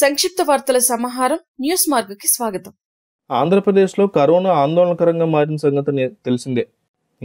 సంక్షిప్త వార్తల సమాహారం న్యూస్ మార్గకి స్వాగతం ఆంధ్రప్రదేశ్లో కరోనా ఆందోళనకరంగా మారిన సంగతి తెలిసిందే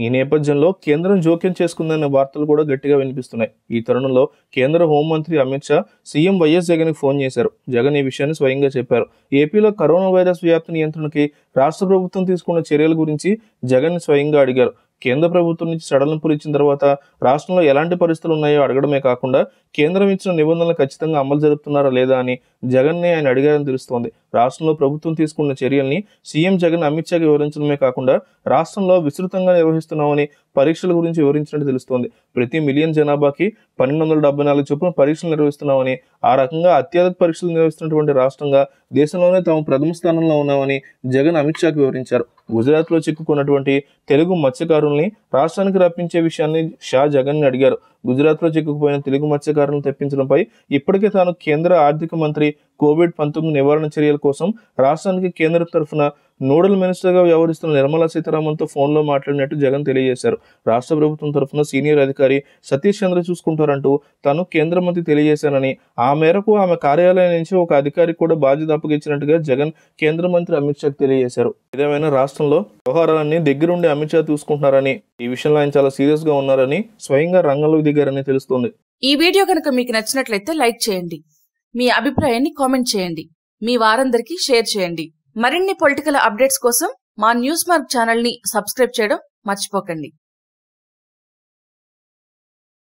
ఈ నేపథ్యంలో కేంద్రం జోక్యం చేసుకుందనే వార్తలు కూడా గట్టిగా వినిపిస్తున్నాయి ఈ తరుణంలో కేంద్ర హోంమంత్రి అమిత్ షా సీఎం వైఎస్ జగన్కి ఫోన్ చేశారు జగన్ ఈ విషయాన్ని స్వయంగా చెప్పారు ఏపీలో కరోనా వైరస్ వ్యాప్తి నియంత్రణకి రాష్ట్ర ప్రభుత్వం తీసుకున్న చర్యల గురించి జగన్ స్వయంగా అడిగారు కేంద్ర ప్రభుత్వం నుంచి సడలింపులు ఇచ్చిన తర్వాత రాష్ట్రంలో ఎలాంటి పరిస్థితులు ఉన్నాయో అడగడమే కాకుండా కేంద్రం ఇచ్చిన నిబంధనలు ఖచ్చితంగా అమలు జరుపుతున్నారా లేదా అని జగన్నే ఆయన అడిగారని తెలుస్తోంది రాష్ట్రంలో ప్రభుత్వం తీసుకున్న చర్యల్ని సీఎం జగన్ అమిత్ షాకి వివరించడమే కాకుండా రాష్ట్రంలో విస్తృతంగా నిర్వహిస్తున్నామని పరీక్షల గురించి వివరించినట్టు తెలుస్తోంది ప్రతి మిలియన్ జనాభాకి పన్నెండు వందల డెబ్బై నాలుగు చొప్పున పరీక్షలు నిర్వహిస్తున్నామని ఆ రకంగా అత్యధిక పరీక్షలు నిర్వహిస్తున్నటువంటి రాష్ట్రంగా దేశంలోనే తాము ప్రథమ స్థానంలో ఉన్నామని జగన్ అమిత్ షాకు వివరించారు గుజరాత్లో చిక్కుకున్నటువంటి తెలుగు మత్స్యకారుల్ని రాష్ట్రానికి రప్పించే విషయాన్ని షా జగన్ అడిగారు గుజరాత్లో చిక్కుకుపోయిన తెలుగు మత్స్యకారులను తెప్పించడంపై ఇప్పటికే తాను కేంద్ర ఆర్థిక మంత్రి కోవిడ్ పంతొమ్మిది నివారణ చర్యల కోసం రాష్ట్రానికి కేంద్ర తరఫున నోడల్ మినిస్టర్గా వ్యవహరిస్తున్న నిర్మలా సీతారామన్తో ఫోన్లో మాట్లాడినట్టు జగన్ తెలియజేశారు రాష్ట్ర ప్రభుత్వం తరఫున సీనియర్ అధికారి సతీష్ చంద్ర చూసుకుంటారంటూ తను కేంద్ర మంత్రి తెలియజేశానని ఆ మేరకు ఆమె కార్యాలయం నుంచి ఒక అధికారికి కూడా బాధ్యత అప్పగించినట్టుగా జగన్ కేంద్ర మంత్రి అమిత్ షా తెలియజేశారు ఏదేమైనా రాష్ట్రంలో వ్యవహారాలన్నీ దగ్గరుండి అమిత్ షా చూసుకుంటున్నారని ఈ విషయంలో ఆయన చాలా సీరియస్గా ఉన్నారని స్వయంగా రంగంలోకి దిగారని తెలుస్తోంది ఈ వీడియో కనుక మీకు నచ్చినట్లయితే లైక్ చేయండి మీ అభిప్రాయాన్ని కామెంట్ చేయండి మీ వారందరికీ షేర్ చేయండి మరిన్ని పొలిటికల్ అప్డేట్స్ కోసం మా న్యూస్ మార్క్ ఛానల్ని సబ్స్క్రైబ్ చేయడం మర్చిపోకండి